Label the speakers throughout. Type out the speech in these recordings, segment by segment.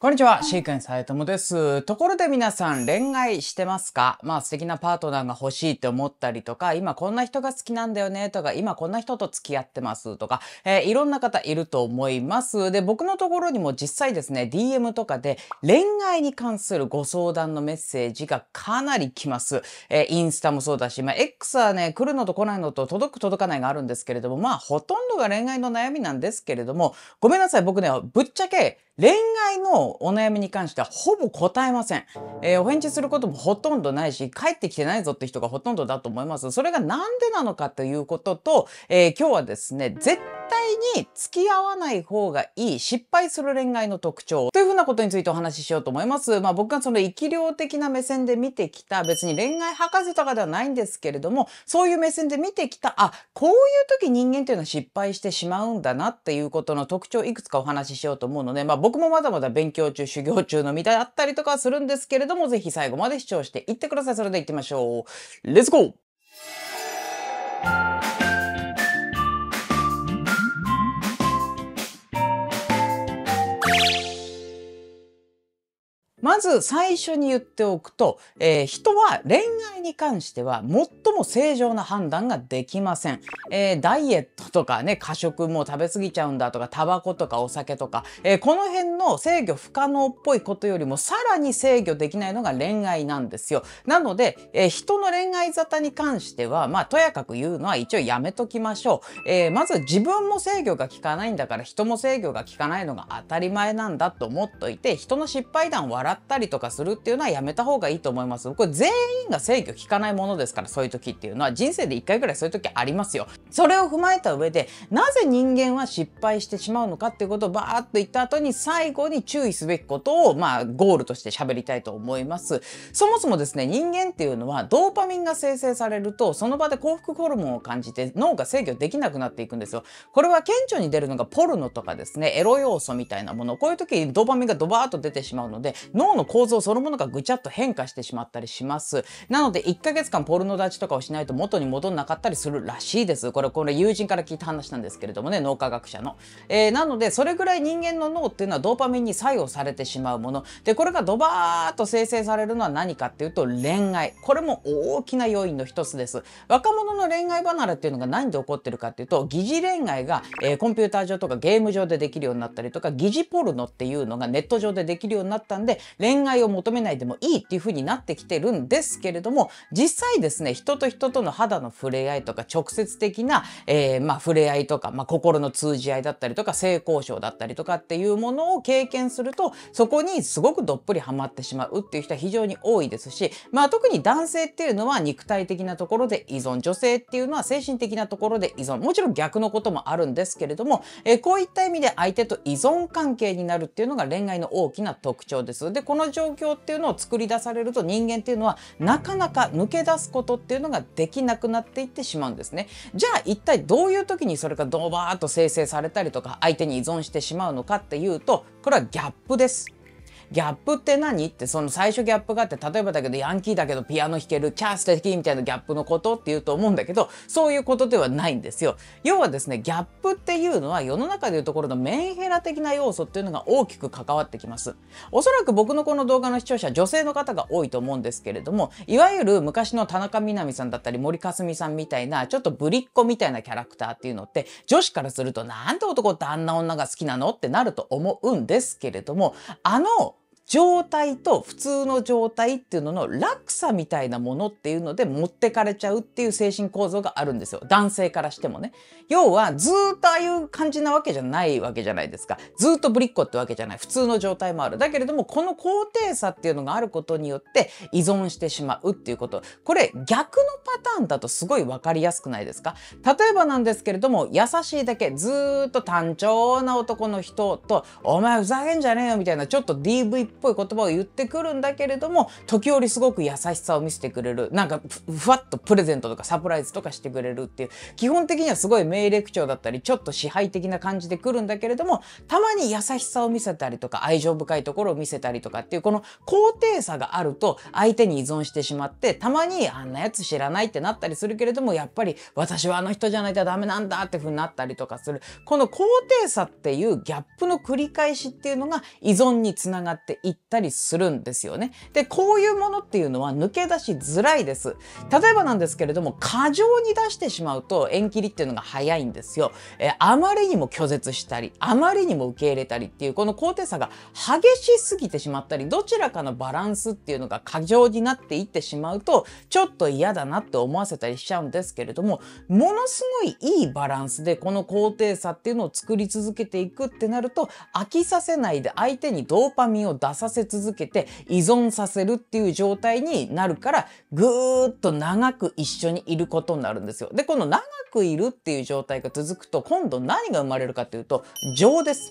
Speaker 1: こんにちは、シークエンサイトモです。ところで皆さん、恋愛してますかまあ素敵なパートナーが欲しいって思ったりとか、今こんな人が好きなんだよねとか、今こんな人と付き合ってますとか、えー、いろんな方いると思います。で、僕のところにも実際ですね、DM とかで恋愛に関するご相談のメッセージがかなり来ます。えー、インスタもそうだし、まあ X はね、来るのと来ないのと届く届かないがあるんですけれども、まあほとんどが恋愛の悩みなんですけれども、ごめんなさい、僕ね、ぶっちゃけ、恋愛のお悩みに関してはほぼ答えません。えー、お返事することもほとんどないし、帰ってきてないぞって人がほとんどだと思います。それがなんでなのかということと、えー、今日はですね、絶対に付き合わない方がいい失敗する恋愛の特徴というふうなことについてお話ししようと思います。まあ僕がその生き量的な目線で見てきた別に恋愛博士とかではないんですけれどもそういう目線で見てきたあこういう時人間というのは失敗してしまうんだなっていうことの特徴いくつかお話ししようと思うのでまあ僕もまだまだ勉強中修行中の身だったりとかするんですけれどもぜひ最後まで視聴していってください。それでは行ってみましょう。レッツゴーまず最初に言っておくと、えー、人は恋愛に関しては最も正常な判断ができません。えー、ダイエットとかね、過食も食べ過ぎちゃうんだとか、タバコとかお酒とか、えー、この辺の制御不可能っぽいことよりもさらに制御できないのが恋愛なんですよ。なので、え人の恋愛沙汰に関しては、まあ、とやかく言うのは一応やめときましょう。えまず自分も制御が効かないんだから、人も制御が効かないのが当たり前なんだと思っといて、人の失敗談を笑ってったりとかするっていうのはやめた方がいいと思います。これ全員が制御効かないものですから、そういう時っていうのは人生で1回ぐらいそういう時ありますよ。それを踏まえた上で、なぜ人間は失敗してしまうのかっていうことをバーッと言った後に最後に注意すべきことを、まあ、ゴールとして喋りたいと思います。そもそもですね、人間っていうのはドーパミンが生成されると、その場で幸福ホルモンを感じて脳が制御できなくなっていくんですよ。これは顕著に出るのがポルノとかですね、エロ要素みたいなもの。こういう時ドーパミンがドバーッと出てしまうので、脳のの構造そのものがぐちゃっと変化してしまったりします。なので、1ヶ月間ポルノ立ちとかをしないと元に戻んなかったりするらしいです。これ、これ友人から聞いた話なんですけれどもね、脳科学者の。えー、なので、それぐらい人間の脳っていうのはドーパミンに作用されてしまうもの。で、これがドバーッと生成されるのは何かっていうと、恋愛。これも大きな要因の一つです。若者の恋愛離れっていうのが何で起こってるかっていうと、疑似恋愛が、えー、コンピューター上とかゲーム上でできるようになったりとか、疑似ポルノっていうのがネット上でできるようになったんで、恋恋愛を求めないでもいいっていう風になってきてるんですけれども、実際ですね、人と人との肌の触れ合いとか直接的な、えー、まあ、触れ合いとか、まあ、心の通じ合いだったりとか、性交渉だったりとかっていうものを経験すると、そこにすごくどっぷりハマってしまうっていう人は非常に多いですし、まあ、特に男性っていうのは肉体的なところで依存、女性っていうのは精神的なところで依存、もちろん逆のこともあるんですけれども、えー、こういった意味で相手と依存関係になるっていうのが恋愛の大きな特徴です。でこの状況っていうのを作り出されると人間っていうのはなかなか抜け出すことっていうのができなくなっていってしまうんですね。じゃあ一体どういう時にそれがドバーッと生成されたりとか相手に依存してしまうのかっていうとこれはギャップです。ギャップって何ってその最初ギャップがあって例えばだけどヤンキーだけどピアノ弾けるキャーキーみたいなギャップのことっていうと思うんだけどそういうことではないんですよ。要はですねギャップっていうのは世の中でいうところのメンヘラ的な要素っていうのが大きく関わってきます。おそらく僕のこの動画の視聴者女性の方が多いと思うんですけれどもいわゆる昔の田中みな実さんだったり森かすみさんみたいなちょっとぶりっ子みたいなキャラクターっていうのって女子からするとなんて男ってあんな女が好きなのってなると思うんですけれどもあの状態と普通の状態っていうのの落差みたいなものっていうので持ってかれちゃうっていう精神構造があるんですよ。男性からしてもね。要はずっとああいう感じなわけじゃないわけじゃないですか。ずっとぶりっ子ってわけじゃない。普通の状態もある。だけれどもこの高低差っていうのがあることによって依存してしまうっていうこと。これ逆のパターンだとすごいわかりやすくないですか例えばなんですけれども優しいだけずっと単調な男の人とお前ふざけんじゃねえよみたいなちょっと DV っぽい言葉を言ってくるんだけれども時折すごく優しさを見せてくれるなんかふわっとプレゼントとかサプライズとかしてくれるっていう基本的にはすごい命令口調だったりちょっと支配的な感じで来るんだけれどもたまに優しさを見せたりとか愛情深いところを見せたりとかっていうこの高低差があると相手に依存してしまってたまにあんなやつ知らないってなったりするけれどもやっぱり私はあの人じゃないとダメなんだって風になったりとかするこの高低差っていうギャップの繰り返しっていうのが依存につながってい行ったりするんですよね。で、こういうものっていうのは抜け出しづらいです。例えばなんですけれども、過剰に出してしまうと縁切りっていうのが早いんですよ。えあまりにも拒絶したり、あまりにも受け入れたりっていう、この高低差が激しすぎてしまったり、どちらかのバランスっていうのが過剰になっていってしまうと、ちょっと嫌だなって思わせたりしちゃうんですけれども、ものすごいいいバランスでこの高低差っていうのを作り続けていくってなると、飽きさせないで相手にドーパミンを出させ続けて依存させるっていう状態になるからぐーっと長く一緒にいることになるんですよ。でこの長くいるっていう状態が続くと今度何が生まれるかというと情です。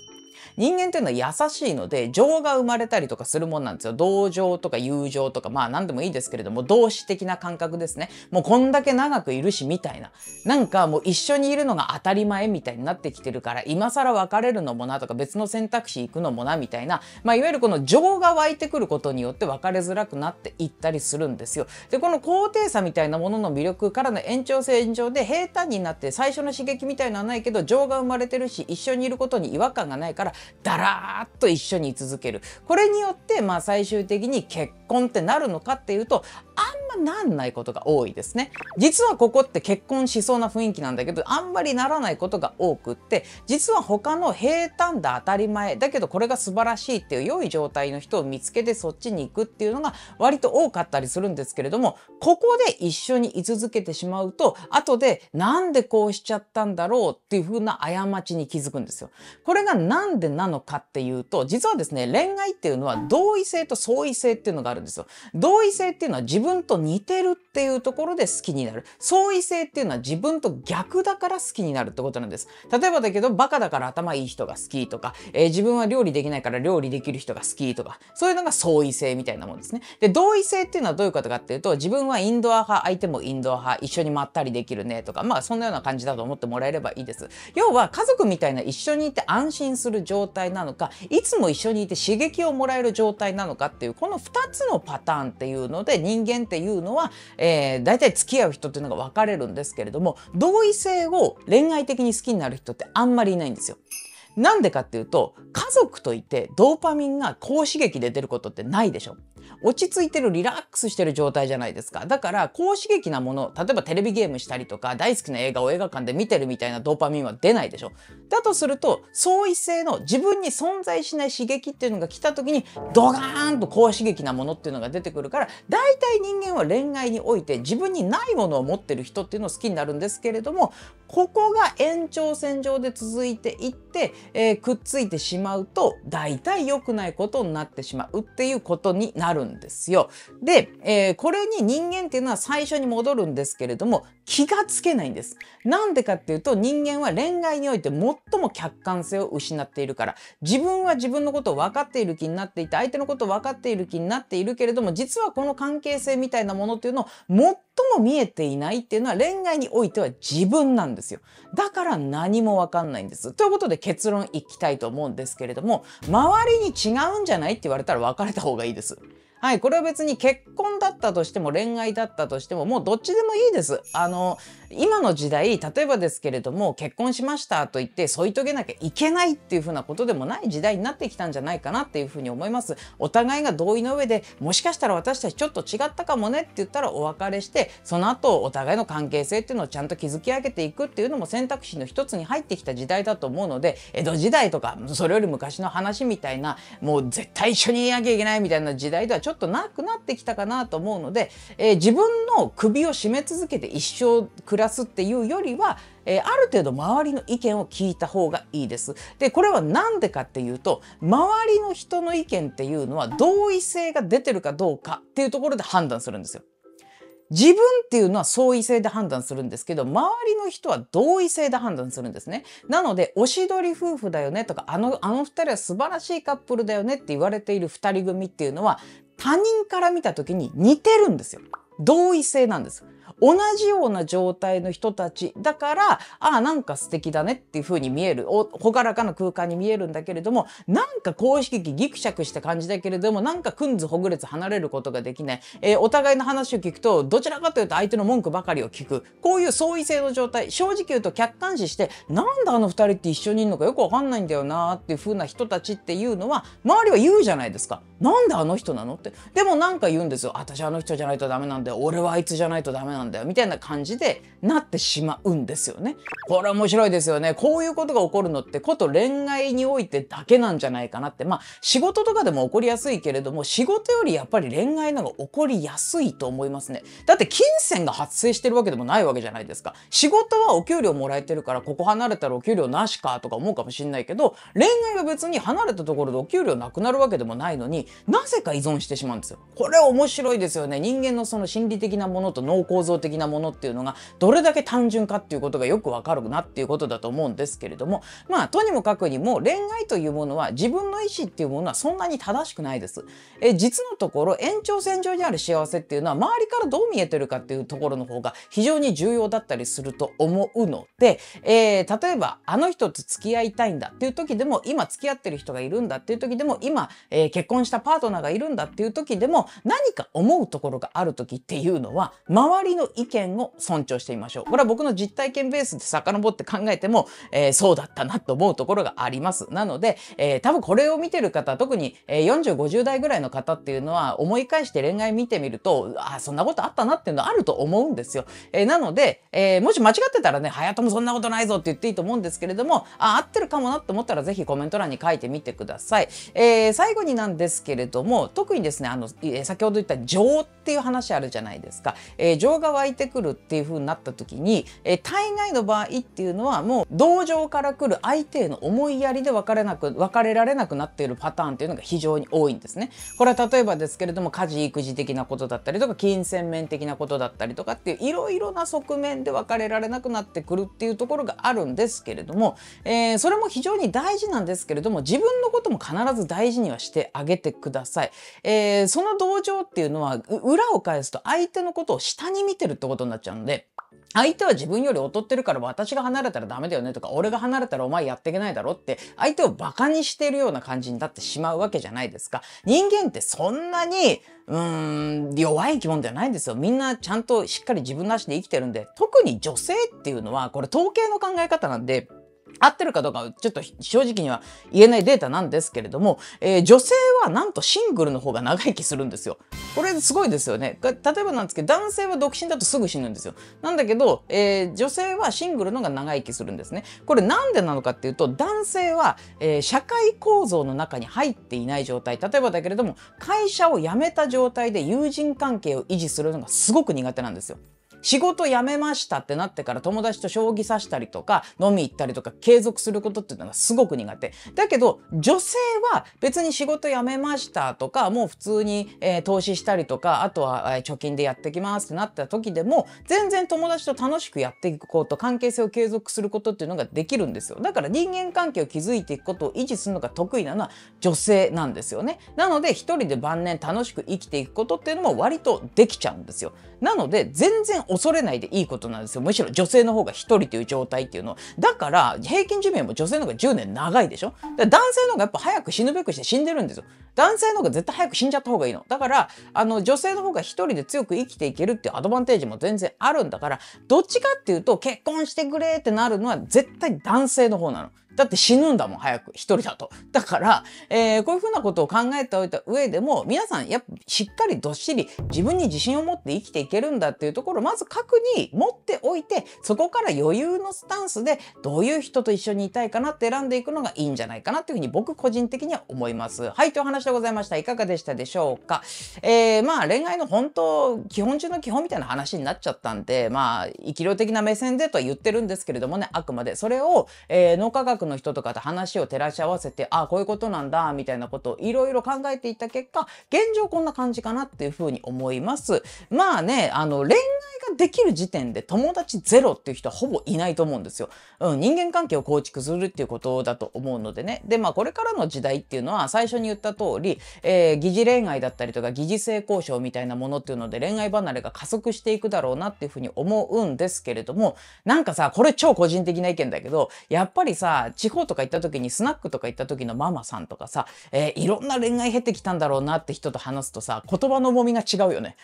Speaker 1: 人間っていうのは優しいので情が生まれたりとかするもんなんですよ。同情とか友情とかまあ何でもいいですけれども同志的な感覚ですね。もうこんだけ長くいるしみたいな。なんかもう一緒にいるのが当たり前みたいになってきてるから今更別れるのもなとか別の選択肢行くのもなみたいな、まあ、いわゆるこの情が湧いてくることによって別れづらくなっていったりするんですよ。でこの高低差みたいなものの魅力からの延長線上で平坦になって最初の刺激みたいのはないけど情が生まれてるし一緒にいることに違和感がないからだらーっと一緒に居続けるこれによってまあ最終的に結婚ってなるのかっていうとあんまなんないことが多いですね実はここって結婚しそうな雰囲気なんだけどあんまりならないことが多くって実は他の平坦だ当たり前だけどこれが素晴らしいっていう良い状態の人を見つけてそっちに行くっていうのが割と多かったりするんですけれどもここで一緒に居続けてしまうと後でなんでこうしちゃったんだろうっていう風な過ちに気づくんですよ。これがななんでなのかっていうと、実はですね、恋愛っていうのは同意性と相違性っていうのがあるんですよ。同意性っていうのは自分と似てるっていうところで好きになる。相違性っていうのは自分と逆だから好きになるってことなんです。例えばだけど、バカだから頭いい人が好きとか、えー、自分は料理できないから料理できる人が好きとか、そういうのが相違性みたいなもんですね。で、同意性っていうのはどういうことかっていうと、自分はインドア派、相手もインドア派、一緒にまったりできるねとか、まあそんなような感じだと思ってもらえればいいです。要は家族みたいな一緒にいて安心するる状態なのかいつも一緒にいて刺激をもらえる状態なのかっていうこの2つのパターンっていうので人間っていうのは、えー、大体付き合う人っていうのが分かれるんですけれども同異性を恋愛的に好きになる人ってあんまりいないんですよ。なんでかっていうと家族といてドーパミンが高刺激で出ることってないでしょ落ち着いてるリラックスしてる状態じゃないですか。だから高刺激なもの、例えばテレビゲームしたりとか大好きな映画を映画館で見てるみたいなドーパミンは出ないでしょ。だとすると相違性の自分に存在しない刺激っていうのが来た時にドガーンと高刺激なものっていうのが出てくるから大体人間は恋愛において自分にないものを持ってる人っていうのを好きになるんですけれどもここが延長線上で続いていって、えー、くっついてしまうと大体良くないことになってしまうっていうことになるるんですよ。で、えー、これに人間っていうのは最初に戻るんですけれども気がつけないんです。なんでかっていうと人間は恋愛において最も客観性を失っているから自分は自分のことを分かっている気になっていて相手のことを分かっている気になっているけれども実はこの関係性みたいなものっていうのを最も見えていないっていうのは恋愛においては自分なんですよ。だから何も分かんないんです。ということで結論いきたいと思うんですけれども周りに違うんじゃないって言われたら別れた方がいいです。はい、これは別に結婚だったとしても恋愛だったとしてももうどっちでもいいです。あの今の時代例えばですけれども結婚しましたと言って添い遂げなきゃいけないっていうふうなことでもない時代になってきたんじゃないかなっていうふうに思います。お互いが同意の上でもしかしたら私たちちょっと違ったかもねって言ったらお別れしてその後お互いの関係性っていうのをちゃんと築き上げていくっていうのも選択肢の一つに入ってきた時代だと思うので江戸時代とかそれより昔の話みたいなもう絶対一緒にいなきゃいけないみたいな時代ではちょっとなくなってきたかなと思うので、えー、自分の首を絞め続けて一生暮暮らすっていうよりは、えー、ある程度周りの意見を聞いた方がいいです。でこれは何でかっていうと周りの人の意見っていうのは同意性が出てるかどうかっていうところで判断するんですよ。自分っていうのは相違性で判断するんですけど、周りの人は同意性で判断するんですね。なので、おしどり夫婦だよねとか、あの、あの2人は素晴らしいカップルだよねって言われている2人組っていうのは、他人から見た時に似てるんですよ。同意性なんです。同じような状態の人たちだから、ああ、なんか素敵だねっていう風に見える、お、ほからかな空間に見えるんだけれども、なんか公式機ギクシャクした感じだけれども、なんかくんずほぐれず離れることができない。えー、お互いの話を聞くと、どちらかというと相手の文句ばかりを聞く。こういう相違性の状態、正直言うと客観視して、なんであの二人って一緒にいるのかよくわかんないんだよなっていう風な人たちっていうのは、周りは言うじゃないですか。なんであの人なのって。でもなんか言うんですよ。私あの人じゃないとダメなんで俺はあいつじゃないとダメなんでだよみたいな感じでなってしまうんですよね。これ面白いですよね。こういうことが起こるのってこと恋愛においてだけなんじゃないかなって。まあ仕事とかでも起こりやすいけれども仕事よりやっぱり恋愛のが起こりやすいと思いますね。だって金銭が発生してるわけでもないわけじゃないですか。仕事はお給料もらえてるからここ離れたらお給料なしかとか思うかもしんないけど恋愛は別に離れたところでお給料なくなるわけでもないのになぜか依存してしまうんですよ。これ面白いですよね。人間のその心理的なものと脳構造的なものっていうのがどれだけ単純かっていうことがよくわかるなっていうことだと思うんですけれどもまあとにもかくにも恋愛というものは自分の意思っていうものはそんなに正しくないです。え実のところ延長線上にある幸せっていうのは周りからどう見えてるかっていうところの方が非常に重要だったりすると思うので、えー、例えばあの人と付き合いたいんだっていう時でも今付き合ってる人がいるんだっていう時でも今、えー、結婚したパートナーがいるんだっていう時でも何か思うところがある時っていうのは周りの意見を尊重してみましょう。これは僕の実体験ベースで遡って考えても、えー、そうだったなと思うところがあります。なので、えー、多分これを見てる方、特に40、50代ぐらいの方っていうのは思い返して恋愛見てみると、あ、そんなことあったなっていうのはあると思うんですよ。えー、なので、えもし間違ってたらね、早ともそんなことないぞって言っていいと思うんですけれども、あ、合ってるかもなと思ったらぜひコメント欄に書いてみてください。え最後になんですけれども、特にですね、あの、先ほど言った情っていう話あるじゃないですか。え情が湧いてくるっていう風になった時に、え大概の場合っていうのはもう同情から来る相手への思いやりで別れなく別れられなくなっているパターンっていうのが非常に多いんですね。これは例えばですけれども家事育児的なことだったりとか金銭面的なことだったりとかっていういろいろな側面で別れられなくなってくるっていうところがあるんですけれども、えー、それも非常に大事なんですけれども自分のことも必ず大事にはしてあげてください。えー、その同情っていうのは裏を返すと相手のことを下に見てるってことになっちゃうので、相手は自分より劣ってるから私が離れたらダメだよねとか、俺が離れたらお前やっていけないだろって、相手を馬鹿にしているような感じになってしまうわけじゃないですか。人間ってそんなに、うーん、弱い生き物ではないんですよ。みんなちゃんとしっかり自分の足で生きてるんで、特に女性っていうのは、これ統計の考え方なんで、合ってるかどうかちょっと正直には言えないデータなんですけれども、えー、女性はなんとシングルの方が長生きするんですよ。これすごいですよね。例えばなんですけど男性は独身だとすぐ死ぬんですよ。なんだけど、えー、女性はシングルのが長生きするんですね。これなんでなのかっていうと男性は、えー、社会構造の中に入っていない状態例えばだけれども会社を辞めた状態で友人関係を維持するのがすごく苦手なんですよ。仕事辞めましたってなってから友達と将棋指したりとか飲み行ったりとか継続することっていうのがすごく苦手。だけど女性は別に仕事辞めましたとかもう普通に、えー、投資したりとかあとは、えー、貯金でやってきますってなった時でも全然友達と楽しくやっていくこと関係性を継続することっていうのができるんですよ。だから人間関係を築いていくことを維持するのが得意なのは女性なんですよね。なので一人で晩年楽しく生きていくことっていうのも割とできちゃうんですよ。なので全然恐れないでいいことなんですよむしろ女性の方が1人という状態っていうのだから平均寿命も女性の方が10年長いでしょ男性の方がやっぱ早く死ぬべくして死んでるんですよ男性の方が絶対早く死んじゃった方がいいのだからあの女性の方が1人で強く生きていけるっていうアドバンテージも全然あるんだからどっちかっていうと結婚してくれってなるのは絶対男性の方なのだって死ぬんだもん、早く。一人だと。だから、えー、こういうふうなことを考えておいた上でも、皆さん、やっぱしっかりどっしり自分に自信を持って生きていけるんだっていうところまず核に持っておいて、そこから余裕のスタンスで、どういう人と一緒にいたいかなって選んでいくのがいいんじゃないかなっていうふうに僕個人的には思います。はい、という話でございました。いかがでしたでしょうか。えー、まあ恋愛の本当、基本中の基本みたいな話になっちゃったんで、まあ、生き量的な目線でとは言ってるんですけれどもね、あくまでそれを、えー、脳科学のの人とかと話を照らし合わせて、あ、あこういうことなんだ、みたいなことをいろいろ考えていった結果、現状こんな感じかなっていうふうに思います。まあね、あの、恋愛ができる時点で友達ゼロっていう人はほぼいないと思うんですよ。うん、人間関係を構築するっていうことだと思うのでね。で、まあこれからの時代っていうのは最初に言った通り、えー、疑似恋愛だったりとか疑似性交渉みたいなものっていうので恋愛離れが加速していくだろうなっていうふうに思うんですけれども、なんかさ、これ超個人的な意見だけど、やっぱりさ、地方とか行った時にスナックとか行った時のママさんとかさ、えー、いろんな恋愛経てきたんだろうなって人と話すとさ、言葉の重みが違うよね。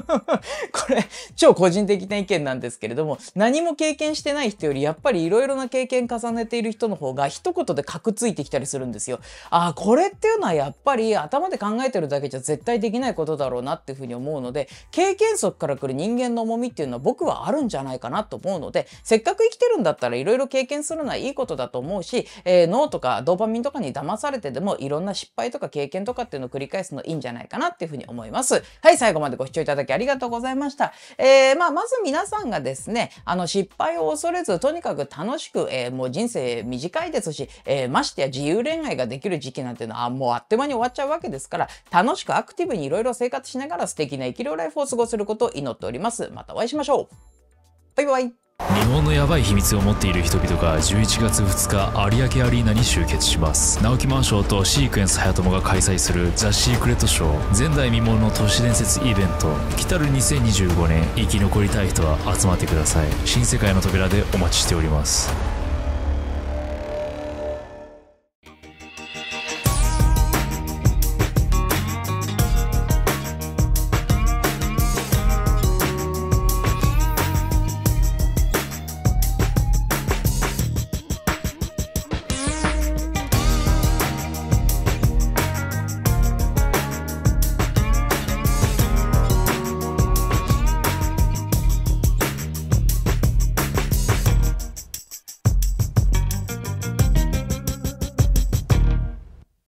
Speaker 1: これ、超個人的な意見なんですけれども、何も経験してない人より、やっぱりいろいろな経験重ねている人の方が、一言でかくついてきたりするんですよ。ああ、これっていうのはやっぱり頭で考えてるだけじゃ絶対できないことだろうなっていうふうに思うので、経験則から来る人間の重みっていうのは僕はあるんじゃないかなと思うので、せっかく生きてるんだったらいろいろ経験するのはいいことだだと思うし、えー、脳とかドーパミンとかに騙されてでもいろんな失敗とか経験とかっていうのを繰り返すのいいんじゃないかなっていうふうに思います。はい、最後までご視聴いただきありがとうございました。えー、まあ、まず皆さんがですね、あの、失敗を恐れず、とにかく楽しく、えー、もう人生短いですし、えー、ましてや自由恋愛ができる時期なんていうのは、もうあっという間に終わっちゃうわけですから、楽しくアクティブにいろいろ生活しながら素敵な生きるライフを過ごせることを祈っております。またお会いしましょう。バイバイ。日本のヤバい秘密を持っている人々が11月2日有明アリーナに集結します直木マンションとシークエンス早友が開催する「ザ・シークレットショー」前代未聞の都市伝説イベント来たる2025年生き残りたい人は集まってください新世界の扉でお待ちしております